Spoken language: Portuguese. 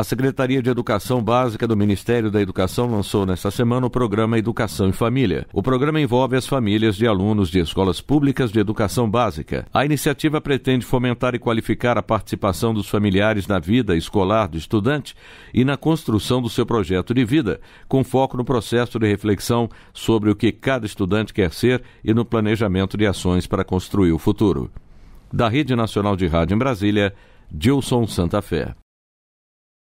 A Secretaria de Educação Básica do Ministério da Educação lançou nesta semana o programa Educação e Família. O programa envolve as famílias de alunos de escolas públicas de educação básica. A iniciativa pretende fomentar e qualificar a participação dos familiares na vida escolar do estudante e na construção do seu projeto de vida, com foco no processo de reflexão sobre o que cada estudante quer ser e no planejamento de ações para construir o futuro. Da Rede Nacional de Rádio em Brasília, Gilson Santa Fé.